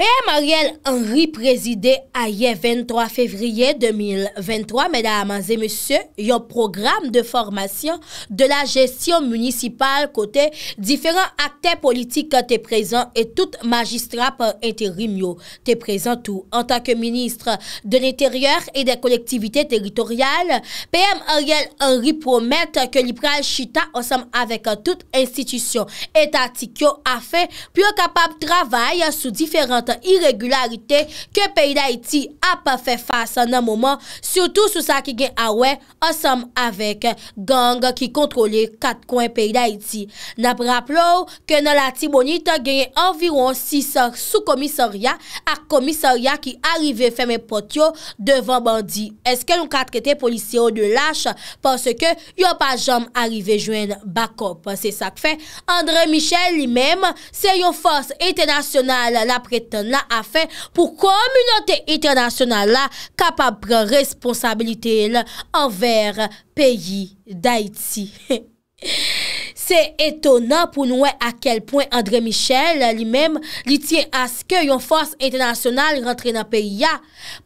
PM Ariel Henry présidé hier 23 février 2023, mesdames et messieurs, y a un programme de formation de la gestion municipale côté différents acteurs politiques sont présents et tout magistrat par intérim yo te présent tout. En tant que ministre de l'Intérieur et des collectivités territoriales, PM Ariel Henry promet que l'Ipral Chita ensemble avec toute institution étatique fait puis capable de travailler sous différentes iregularite ke peyi da iti a pa fe fasa nan mouman sou tou sou sa ki gen awen ansam avek gang ki kontrole kat kwen peyi da iti. Na praplou ke nan la Timonit genye anviron 6 sou komisorya a komisorya ki arrive feme pot yo devan bandi. Eske nou kat kete polisyon de lache parce ke yo pa jam arrive jwen bakop. Se sak fe Andre Michel li mem se yo fos ete nasyonal la prete la afe pou komunote internasyonale la kapap pr responsabilite anver peyi d'Aiti. Se etonan pou noue a kel poin André Michel li mem li tien aske yon fos internasyonal rentre nan peyi ya.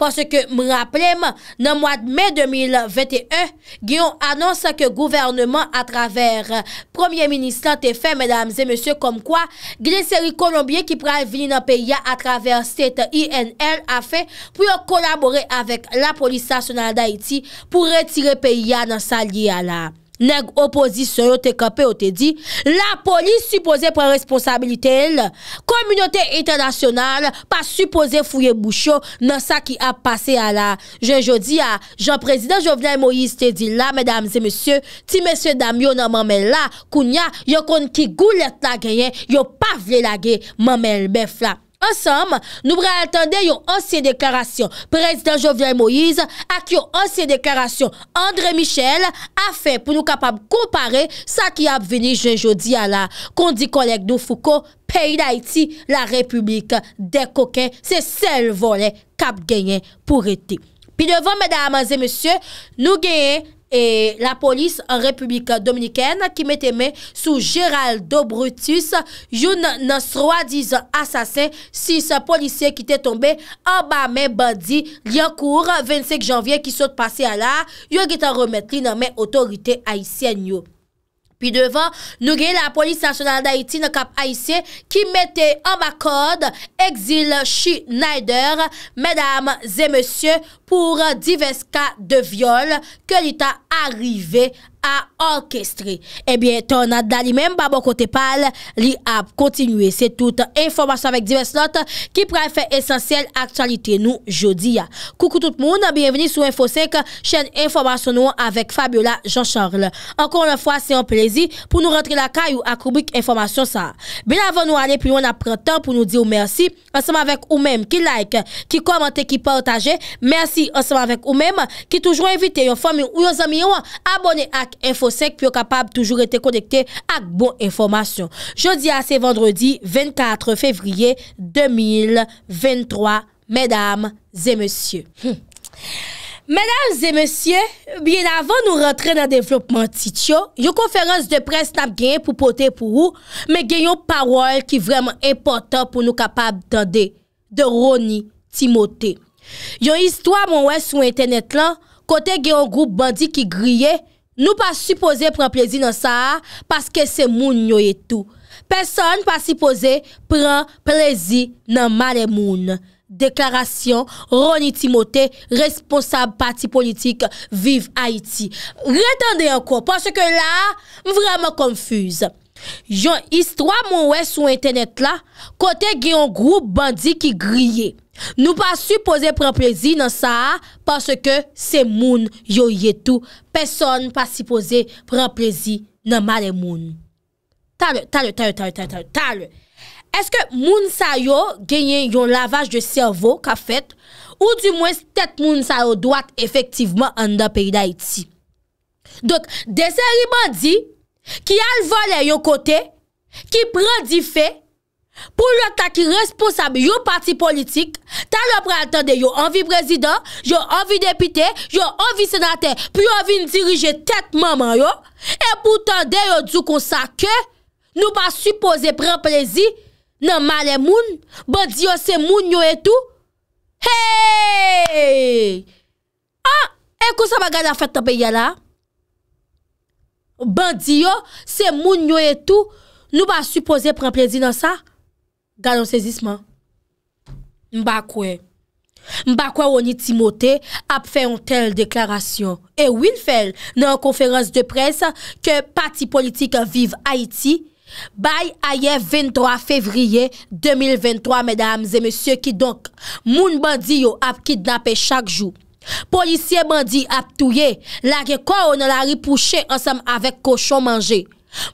Pase ke m raplem nan mwad me 2021, Geyon anonsa ke gouvernement a traver Premier Ministrant te fe, medamze, monsye, kom kwa, Gley Seri Colombien ki pral vini nan peyi ya a traver set INL a fe pou yo kolaborè avèk la polisasyonal d'Haïti pou retire peyi ya nan sa liye ala. Neg opozisyon yo te kape yo te di, la polis supose pre responsabilite el, komunyote internasyonal pa supose fuyen boucho nan sa ki ap pase ala. Je jodi a, jan prezident jo vle mo yi se te di la, medam se mesye, ti mesye dam yo nan mamen la, kounya, yo kon ki goul et la geyen, yo pa vle la ge, mamen lbe flap. Ansem, nou bre altande yon ansyen deklarasyon prezident Jovian Moïse ak yon ansyen deklarasyon André Michel a fe pou nou kapab kompare sa ki ap veni jen jodi ala kondi kolek nou fouko peyi d'Haïti la republik de kokè. Se sel volè kap genyen pou rete. Pi devon mèdame zè mèsyè, nou genyen... E la polis Republika Dominikene ki mette men sou Géraldo Brutus, yon nan sro a diz an asasen si sa polisye ki te tombe an ba men bandi li an kour, 25 janvye ki sot pase ala, yon getan remet li nan men otorite a isen yon. Pi devan, nou gen la polis nasyonal da iti nan kap a isye ki mette an bakod exil Schneider medam zemesye pou diveska de viole ke li ta arrive a orkestre. Ebyen, eh ton nadda li men, babo kote pal, li ap kontinue. Se tout, informasyon vek divers not, ki prefe esensyel aktualite nou jodi ya. Koukou tout moun, biyeveni sou Info 5 chen informasyon nou anvek Fabiola Jean-Charles. Ankon an fwa, se an plezi pou nou rentre la kayou akoubik informasyon sa. Ben avon nou ane pou nou an apre tan pou nou di ou mersi. Anseman vek ou men, ki like, ki komante, ki pwantaje. Mersi anseman vek ou men, ki toujou invite yon fami ou yon zami yon abone ak Infosek pou yo kapab toujou ete konekte ak bon informasyon Jodi a se vendredi 24 fevriye 2023 Medam, zemesye Medam, zemesye, bien avan nou rentre nan devlopman tityo Yo konferans de pres na genye pou pote pou ou Me genyon parol ki vreman importan pou nou kapab dande De Roni Timote Yo istwa moun wè sou internet lan Kote genyon grou bandi ki griye Nou pa suppose pran plezi nan sa, paske se moun yo etou. Peson pa suppose pran plezi nan male moun. Deklarasyon Roni Timote, responsable parti politik, vive Haiti. Retande anko, paske la, m vreman konfuz. Joun istwa m wè sou internet la, kote gen yon grou bandi ki griye. Nou pa si pose proplezi nan sa a Pase ke se moun yo ye tou Peson pa si pose proplezi nan male moun Tal, tal, tal, tal, tal, tal Eske moun sa yo genyen yon lavaj de servo ka fet Ou di mwen stet moun sa yo doat efektivman an da peri da iti Dok, deseri man di Ki al vore yon kote Ki pran di fe Pou lò ta ki responsab yon pati politik, ta lò pral tende yon anvi prezident, yon anvi depite, yon anvi senate, pi yon anvi n dirije tet maman yon, e pou tende yon djou kon sa ke, nou ba suppose pren prezi nan male moun, bandi yon se moun yon etou. Hey! An, ah, e kon sa ba gade a fèt ta pe yala? Bandi yon se moun yon etou, nou ba suppose pren prezi nan sa ke. Ganon sezisman, mbakwe, mbakwe ou ni Timote ap fe yon tel deklarasyon. E wil fel nan konferans de pres ke pati politik vive Haiti, bay aye 23 fevriye 2023, mdmz e msye ki donk, moun bandi yo ap kit nape chak jou. Polisye bandi ap touye, lage kwa ou nan la ripouche ansam avek koshon manje.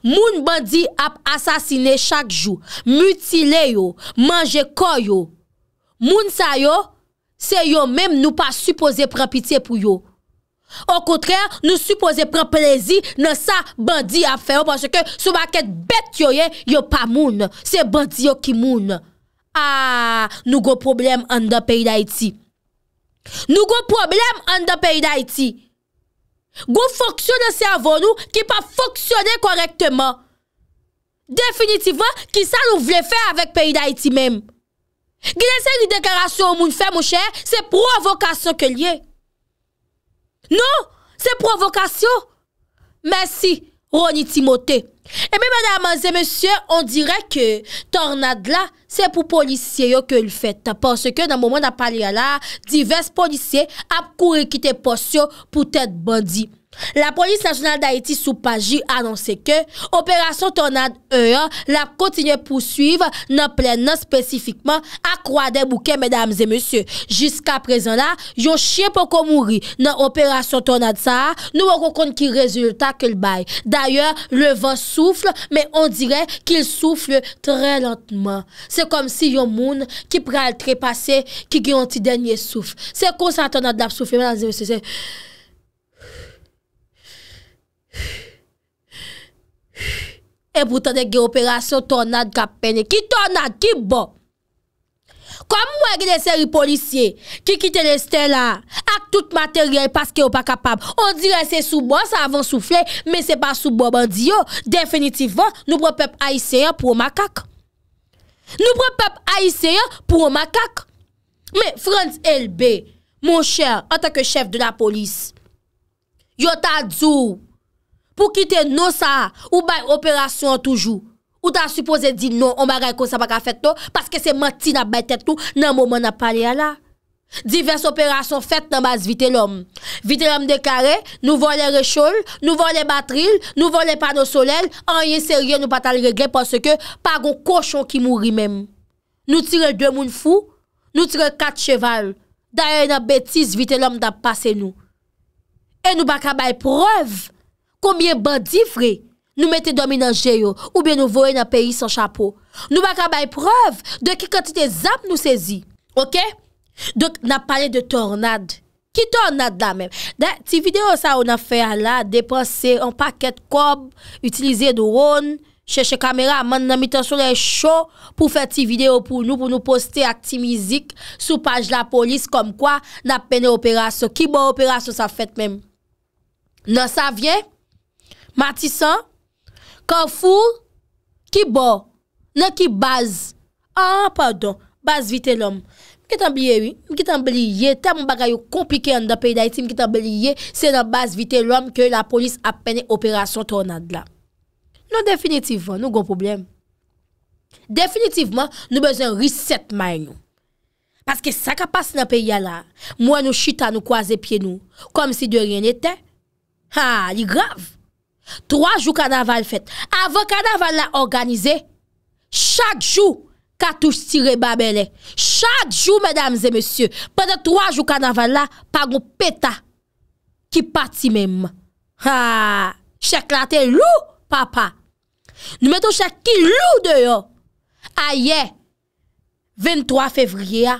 Moun bandi ap asasine chak jou, mutile yo, manje ko yo, moun sa yo, se yo menm nou pa supose pre pite pou yo. Okotre, nou supose pre plezi nan sa bandi ap feyo, panche ke sou baket bet yo yo, yo pa moun, se bandi yo ki moun. A, nou go problem an da peyi da iti. Nou go problem an da peyi da iti. Gou foksyon nan se avon nou ki pa foksyonè korektman. Definitivan ki sa nou vle fè avèk peyi da iti mèm. Gine se li deklarasyon moun fè mou chè, se provokasyon ke liè. Nou, se provokasyon. Mèsi, Roni Timote. E mè mèdaman zè mèsyè, on dirè ke Tornadla... Se pou polisye yo ke l'fete, porske nan mouman nan pali ala, divers polisye ap koure kite posyo pou tèd bandi. La polis national d'Haïti sou Paji anonsè ke, operasyon tonad e yo la kontinye pousuiv nan plè nan spesifikman akwa de bouke, mesdames et messieurs. Jiska prezen la, yo chien pou kon mouri nan operasyon tonad sa, nou wakon kon ki rezultat ke l'bay. D'ayor, le vent souffle, men on dirè ki l'soufle trè lantman. Se pou polisye yo ke l'fete, kom si yon moun ki pre al trepase ki gen yon ti denye souf. Se kon sa ton adap souf, men an zi ve se se e boutan de gen operasyon, ton ad gapene. Ki ton ad, ki bo. Kom mwen gen de seri policye ki kite le stela ak tout materyel paske bon, bon yo pa kapab. On dire se soubo, sa avan soufle men se pa soubo bandiyo. Definitivon, nou pre pep aise yon pou makak. Nou prepepe A.I.C. ya pou ou makak. Me, Franz L.B., moun chèr, an teke chèv de la polis, yo ta dzou pou kite nosa ou bay operasyon toujou. Ou ta suppose di nou omare kon sa baka fet nou paske se mati na bay tet nou nan mouman ap pale ala. Divers operasyon fèt nan bas vitè lòm. Vitè lòm de kare, nou vòlè rechòl, nou vòlè batril, nou vòlè panosolel, an yè sè riyè nou patal regè pòsè kè pa gon kòchon ki mouri mèm. Nou tire dè moun fù, nou tire kat cheval, dayè nan betis vitè lòm da pase nou. E nou baka bay prev, koumye bandifre nou mette domi nan jèyo, oubyen nou voè nan peyi san chapò. Nou baka bay prev de ki kantite zap nou sezi. Okè? Dok nan pale de tornade Ki tornade la men Ti video sa ou nan fe ala Depose en paket kob Utilize drone Cheche kamera Man nan mitan sou le show Pou fe ti video pou nou Pou nou poste akti mizik Sou page la polis Kom kwa nan pene operasyon Ki bo operasyon sa fet men Nan sa vye Matisan Kofou Ki bo Nan ki baz Ah pardon Baz vite lom M ki tan bliye, m ki tan bliye, te m bagay yo komplike an da pey da iti, m ki tan bliye, se nan bas vite lom ke la polis apene operasyon tornad la. Non definitivman, nou goun problem. Definitivman, nou bezan riset may nou. Paske sa kapas nan pey ya la, mwen nou chita nou kwaze pie nou, kom si de rien ah, ete. Ha, li grav. Troa jou kanaval fet, avon kanaval la organize, chad jou. Katou sire babelè. Chak jou, mèdames et mèsyè, pèdè twa jou kanaval la, pa goun peta. Ki pati mèm. Ha! Chèk lantè loup, papa. Nou mètou chèk ki loup deyo. A ye, 23 fevriya,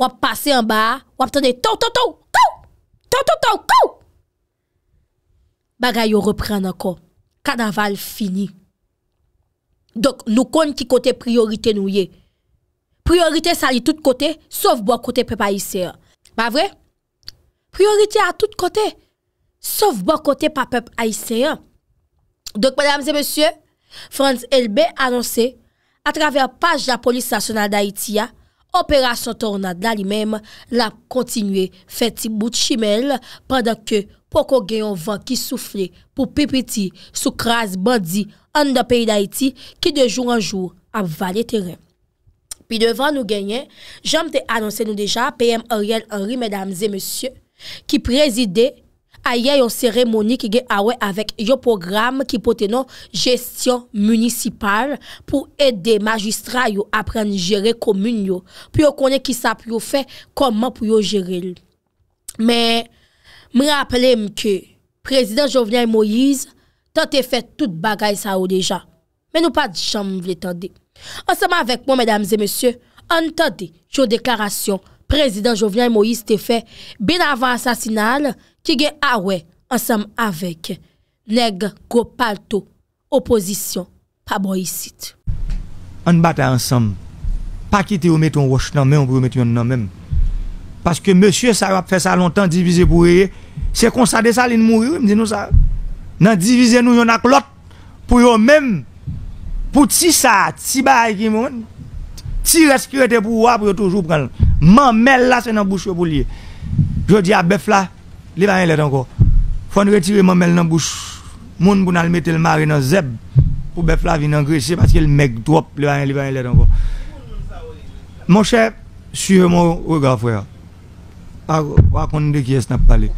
wap pase an ba, wap tene tou tou tou, kou! Tou tou tou, kou! Bagay yo repren anko. Kanaval fini. Dok nou kon ki kote priorite nou ye. Priorite sa li tout kote, sof bo kote pepe Aisyen. Ba vre? Priorite a tout kote, sof bo kote pa pepe Aisyen. Dok madame se monsye, Franz Elbe anonse, a traver page la polis nasyonal da Itiya, Operasyon torna dalimem la kontinue feti bout chimel pandan ke poko genyon van ki soufli pou pipiti soukras bandi an da peyi da iti ki de joun an joun ap vale teren. Pi devan nou genyen, jante anonsen nou deja PM Ariel Henry, medamze, monsye, ki prezide... ayè yon seremoni ki gen awe avèk yon program ki potenon gestyon munisipal pou edè magistra yon apren jere komun yon, pou yon konè ki sa pou yon fè, koman pou yon jere l. Mè, mè rappele mke, Prezident Jovnia Moïse, tante fè tout bagay sa ou deja, mè nou pa di chan mwen vle tande. Anseman avèk mwen, mèdames et monsie, an tande, joun deklarasyon, Prezident Jovian Moïse Tefe, ben avan sasinal, ki gen awe, ansam avek, neg go pal to, opozisyon, pa bo yisit. An bata ansam, pa ki te omet yon wosh nan men, omet yon nan men, paske Monsie Sarap fe sa lontan divize pou ye, se konsade sa li nou mou yon, nan divize nou yon ak lot, pou yon men, pou ti sa, ti bay ki moun, ti reskirete pou wap, pou yon toujou pren, Mamel là, c'est dans la bouche pour lui. Je dis à bœuf là, il va y encore. Faut retirer mamel dans la bouche. Moun pour nous mettre le mari dans zeb. Pour bœuf là, vient engraisser parce que le mec drop, il va y encore. Mon cher, suivez mon regard, frère. Raconte de qui est-ce n'a parlé.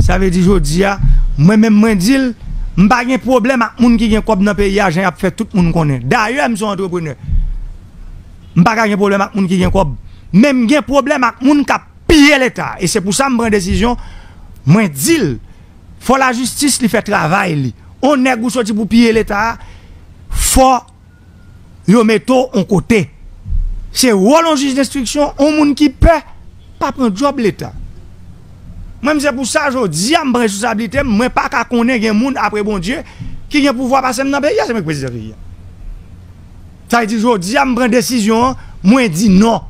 Ça veut dire, je dis à ah, moi-même, je dis Je pas de problème avec les gens qui viennent kop dans le pays, j'ai fait tout le monde moun D'ailleurs je suis entrepreneur. Je pas Mpa problème avec les moun qui gen kop même un problème avec moun qui piller l'état et c'est pour ça me prend décision dis, il faut la justice li fait travail li on ou sorti pour piller l'état faut yo metto en côté c'est rôle juge d'instruction on moun qui paie pas prendre job l'état même c'est pour ça je dis à responsabilité moi pas qu'à connaître gen moun après bon Dieu qui a pouvoir passer dans pays c'est le président ça dit je dis à prendre décision je dis non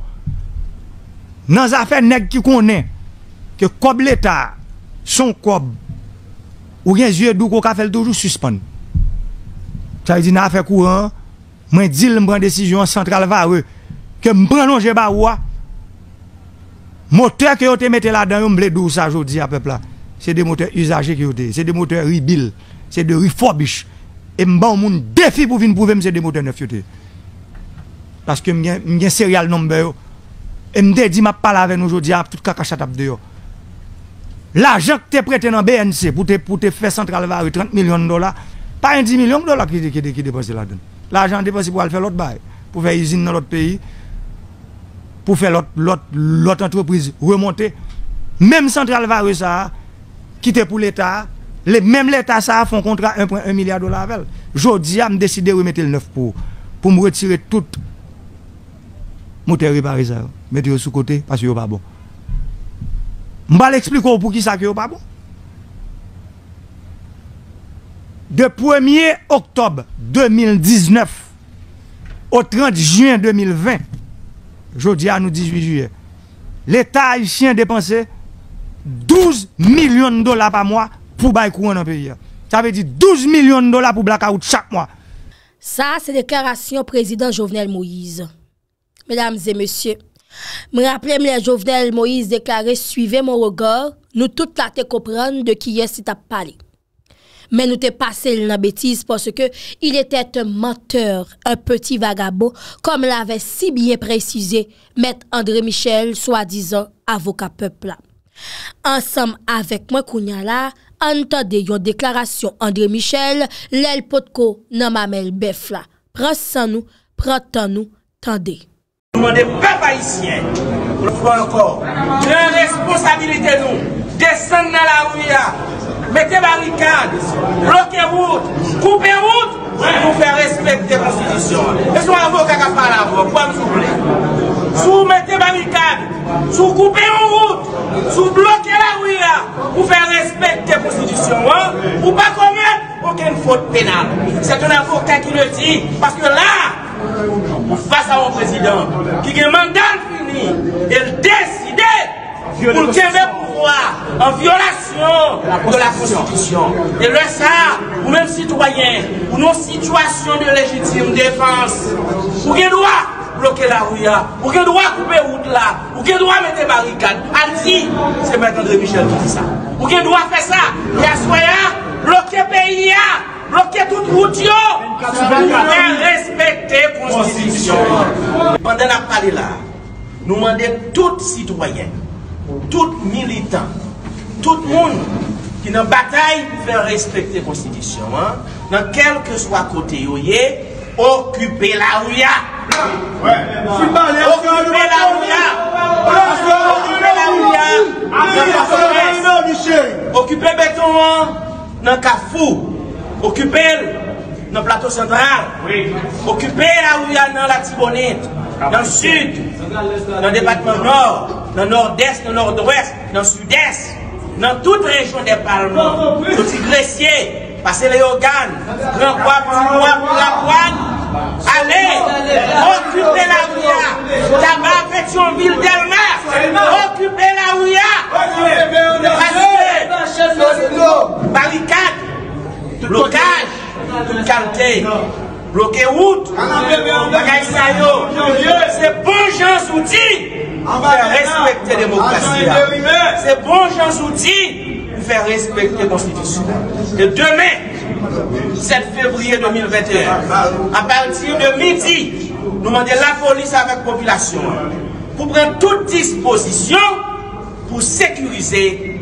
nan zafè neg ki konen ke kob leta son kob ou gen zye dou koka fel toujou suspon chay di nan afè kou an mwen dil mpren desijyon sentral vare ke mpren nou jè ba wwa moteur ki yo te mette la dan mble dou sa jodi apèpla se de moteur usaje ki yo te se de moteur ribil se de rifobish e mba ou moun defi pou vin prouvem se de moteur nef yo te taske mgen serial nombe yo Et me dit, m'a pas avec nous aujourd'hui, ah, tout caca à deux. L'argent que tu prêté dans BNC pour te, pour te faire Central varue 30 millions de dollars, pas un 10 millions de dollars qui, qui, qui, dépensé là-dedans. L'argent dépensé pour aller faire l'autre bail, pour faire usine dans l'autre pays, pour faire l'autre entreprise remonter. Même Central varue ça, qui était pour l'État, même l'État, ça, a fait un contrat 1,1 milliard de dollars avec elle. Aujourd'hui, je ah, décidé de remettre le neuf pour, pour me retirer toute monter réparer ça. le côté parce que n'est pas bon. Je vais l'expliquer pour qui ça n'est pas bon. De 1er octobre 2019 au 30 juin 2020, jeudi à nous 18 juillet, l'État haïtien dépensait 12 millions de dollars par mois pour bailler courant dans le pays. Ça veut dire 12 millions de dollars pour blackout chaque mois. Ça, c'est déclaration président Jovenel Moïse. Mesdames et messieurs, m'raplem la jovenel Moïse deklaré suive mon rogor, nou tout la te kompran de ki yè si ta pali. Men nou te pase l nan betise porske il etet un menteur, un peti vagabo, kom l avè si bien precisé met Andre Michel, swa dizon avoka pepla. Ansem avèk mwen kounya la, an tande yon deklarasyon Andre Michel, lèl potko nan mamel befla. Pran san nou, pran tan nou, tande. Nous peuples peuple haïtien, pour encore, de responsabilité nous, descendre dans la rue, mettez barricades, bloquez route, coupez route, pour faire respecter la constitution. Et son avocat qui parle à vous, pour vous plaît. Si vous mettez barricades, si vous coupez une route, si vous bloquez la rue, pour faire respecter la constitution, hein, pour pas commettre aucune faute pénale. C'est un avocat qui le dit, parce que là, face à un président qui a un mandat fini, il décide pour tirer le pouvoir en violation de la Constitution. Et le ça, ou même citoyen, ou non situation de légitime défense, ou bien droit bloquer la rue, ou bien doit couper route là, ou bien droit mettre barricade. dit, c'est maintenant André Michel qui dit ça. Ou bien doit faire ça, et à blokye peyi ya blokye tout wout yo ven respekte konstitisyon panden ap pale la nou mande tout sitwayen tout militan tout moun ki nan batay ven respekte konstitisyon nan kelke swa kote yo ye okupe la ou ya okupe la ou ya okupe la ou ya okupe beton an nan Kafou, okupèl nan plato sentral, okupèl a ouya nan lati bonit, nan sud, nan depakman nor, nan nord-est, nan nord-ouest, nan sud-est, nan tout rejyon de parlement, touti gresye, pase le yogan, renkwap, tinwap, lakwap, ale, okupèl a ouya, la ba fètyon vil del mar, okupèl a ouya, pase, barricade, blocage, quartier, bloqué route, ah, c'est bon ah, bon bah, faire respecter la ah, démocratie c'est bon gens bon pour faire respecter la constitution et demain 7 février 2021, à partir de midi, nous demandons la police avec population pour prendre toute disposition pour sécuriser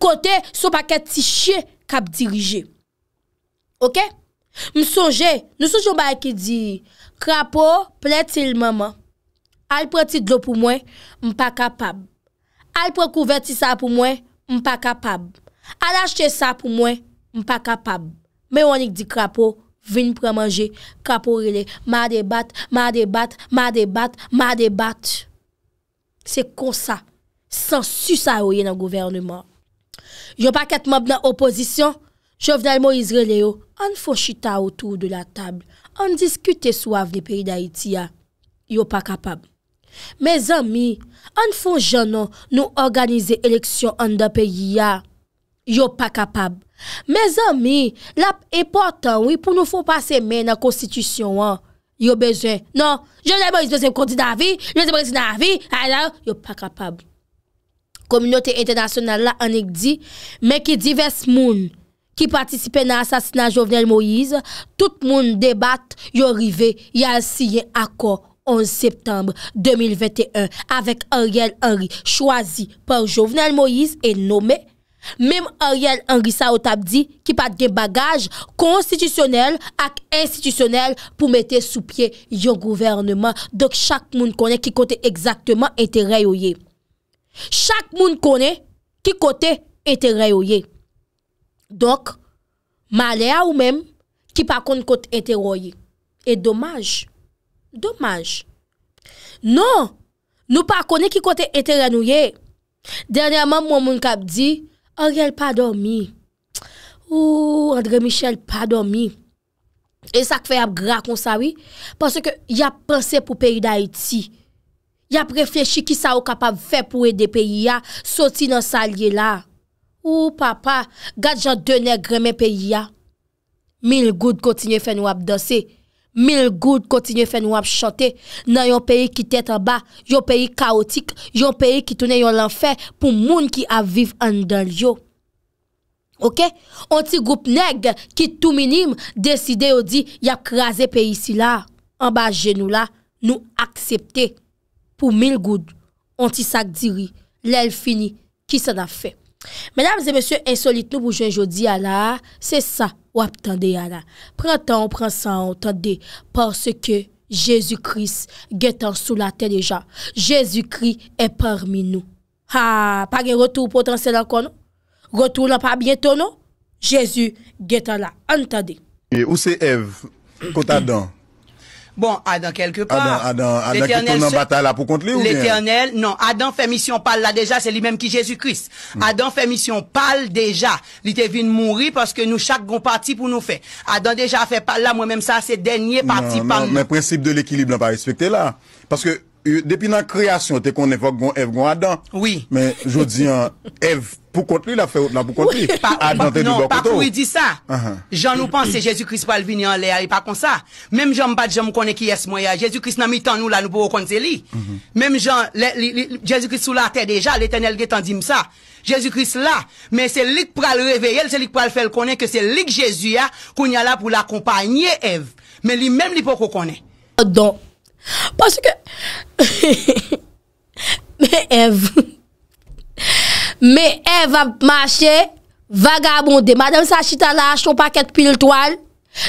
Kote sou pa ket ti chie kap dirije. Ok? M souje, nou souje ou bay ki di, krapou, ple ti l maman. Al pre ti dlo pou mwen, m pa kapab. Al pre kouverti sa pou mwen, m pa kapab. Al achete sa pou mwen, m pa kapab. Men wani di krapou, vin pou manje. Krapou rele, ma debat, ma debat, ma debat, ma debat. Se konsa, san su sa ouye nan gouvernement. Yon pa ket mab nan opozisyon, jovnal mo Yisrael yo, an fon chita otou de la tabl, an diskute sou avni peyi da iti ya, yon pa kapab. Me zami, an fon jano nou organize eleksyon an da peyi ya, yon pa kapab. Me zami, la eportan wipou nou fon pase men nan konstitusyon an, yon bezen, nan, jenay mo Yisrael konti nan vi, jenay mo Yisrael konti nan vi, ala, yon pa kapab. Komunote internasyonal la anek di, men ki divers moun ki patisipe nan asasina Jovenel Moïse, tout moun debat yo rive yal siye akor 11 septembre 2021 avek Ariel Henry chwazi par Jovenel Moïse e nome. Mem Ariel Henry sa otap di ki pat gen bagaj konstitusyonel ak institusyonel pou mette sou pie yo gouvernement. Dok chak moun konen ki kote exaktman entere yo ye. Chak moun kone ki kote ete rayoye. Dok, male a ou menm ki pa kone kote ete rayoye. E domaj. Domaj. Non, nou pa kone ki kote ete rayoye. Deryaman moun moun kap di, Ariel pa dormi. Ou, Andre Michel pa dormi. E sak fey ap gra kon sawi, parce ke y ap prese pou peyi da iti. Yap reflechi ki sa ou kapab fe pou e de peyi ya soti nan salye la. Ou papa, gat jan de negre men peyi ya. Mil goud kontinye fen wap dosi. Mil goud kontinye fen wap chote. Nan yon peyi ki tetan ba, yon peyi kaotik, yon peyi ki tounen yon lanfer pou moun ki aviv an dan yo. Ok? Ou ti goup negre ki tou minim deside ou di yap kraze peyi si la. An ba genou la, nou aksepte. Pou mil goud, onti sak diri, lèl fini, ki sa da fe. Mèdames et mèsyò, ensolite nou boujwen jodi ya la, se sa wap tande ya la. Pran tan ou pran san ou tande, parce ke Jésus-Christ getan sou la tèl ah, de jan. Jésus-Christ e parmi nou. Ha, pa gen rotou potansèl an kon nou? Rotou nan pa bienton nou? Jésus getan la, an tande. Ou se Ev, konta dan? Bon, Adam quelque part. Adam, Adam, en bataille là pour contre lui L'éternel, non. Adam fait mission pâle là déjà, c'est lui-même qui Jésus-Christ. Hmm. Adam fait mission pâle déjà. Il était venu mourir parce que nous, chaque bon parti pour nous faire. Adam déjà fait pâle là, moi-même ça, c'est dernier parti pâle. mais le principe de l'équilibre n'a pas respecté là. Parce que, euh, depuis la création, t'es qu'on évoque Eve, Adam. Oui. Mais, je dis, Eve, hein, Ah, pour contre lui, la fait là, pour contre lui. Pas, non, pas pour lui dire ça. Jean nous pense Jésus-Christ pas venir en l'air, et pas comme ça. Même Jean pas Jean connaît qui est moyen. Jésus-Christ n'a mis tant nous là, nous pouvons connaître lui. Uh-huh. Même Jean, Jésus-Christ sous la terre déjà, l'éternel qui dit ça. Jésus-Christ là, mais c'est lui qui va le réveiller, c'est lui qui va le faire connaître que c'est lui que Jésus a, qu'on y a là pour l'accompagner Ève. Mais lui-même, il peut qu'on connaît. Donc, parce que, mais Ève, Me ev a mache, vagabonde, madem sa chita la, ach ton paket pil toal,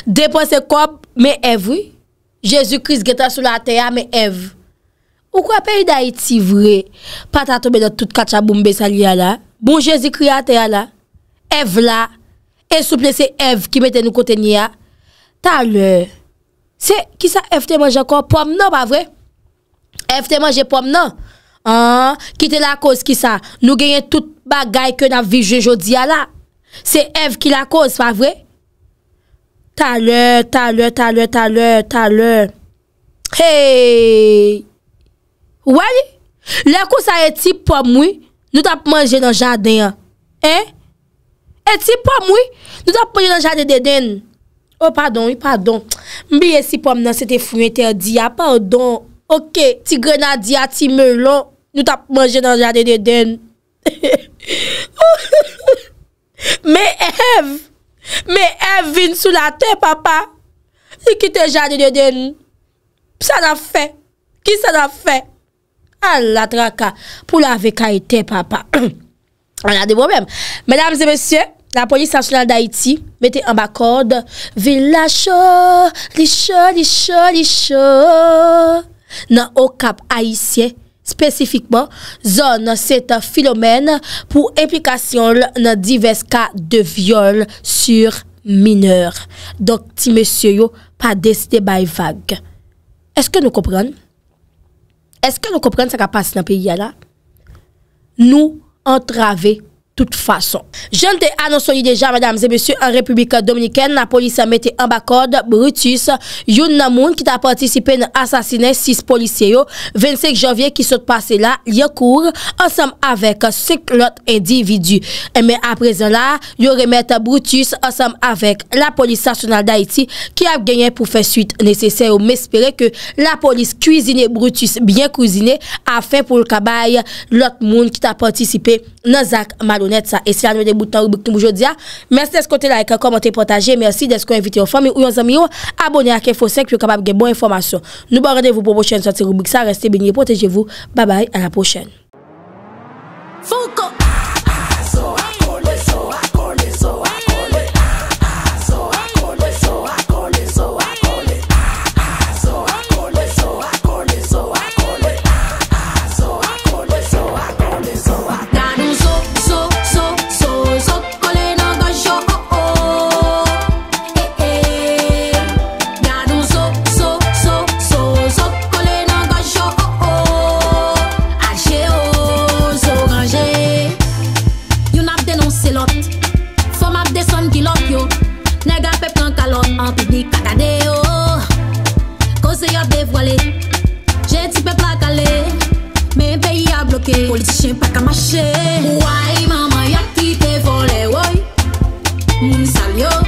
depon se kop, me ev, jesu kris geta sou la teya, me ev. Ou kwa pe yi da iti vre, pata tobe de tout kacha boumbe sa liya la, bon jesu kriya teya la, ev la, e souple se ev ki mette nou kote niya. Ta le, se ki sa ev te manje kom, pom nan pa vre, ev te manje pom nan. An, ki te la koz ki sa, nou genyen tout bagay ke nan vije jodi ya la. Se ev ki la koz, pa vwe? Ta lè, ta lè, ta lè, ta lè, ta lè. Hey! Wali, lè ko sa eti pom wè, nou tap manje nan jaden ya. Eh? Eti pom wè, nou tap manje nan jaden den den. Oh, pardon, pardon. Mbi esi pom nan sete fwem terdi ya, ah, pardon. Ok, ti grenadi ya, ti melon. Nou tap manje nan jade de den. Me ev. Me ev vin sou la te papa. Li ki te jade de den. Psa la fe. Ki sa la fe. A la traka. Pou la ve kaite papa. An a de bo mèm. Mèdames et messieurs. La polisansionale d'Haïti. Mète yon bakode. Vi la chou. Li chou, li chou, li chou. Nan o kap aïsye. Spesifikman, zon se ta filomen pou implikasyon nan divest ka de vyole sur mineur. Dok ti mesye yo pa desite bay vag. Eske nou kopren? Eske nou kopren sa kapas nan piye la? Nou antrave pou. toute façon. Je te annonce déjà, mesdames et messieurs, en République dominicaine, la police a mis en bas Brutus, Youn Namoun, qui a participé à l'assassinat six policiers, 25 janvier, qui sont passé là, cours ensemble avec 5 autres individus. Et mais à présent là, ils remettent Brutus ensemble avec la police nationale d'Haïti, qui a gagné pour faire suite nécessaire, On espérait que la police cuisine Brutus bien cuisiné, afin pour le cabaye l'autre monde qui a participé dans Zach honnête ça. Et si à nous des boutons rubrique nous aujourd'hui, merci d'être côté like, commenter, partager, merci d'être ce qu'on famille ou aux amis, abonnez à Kefo 5 pour capable de bonnes informations. Nous vous rendez-vous pour prochaine sortie rubrique ça, restez bien, et protégez-vous. Bye bye, à la prochaine. Publika oh. kade yo Kose yo be vole Jeti pe plakale Men pe ya bloke Politi chen pa kamache Woy mama yo ki te vole Woy Sal yo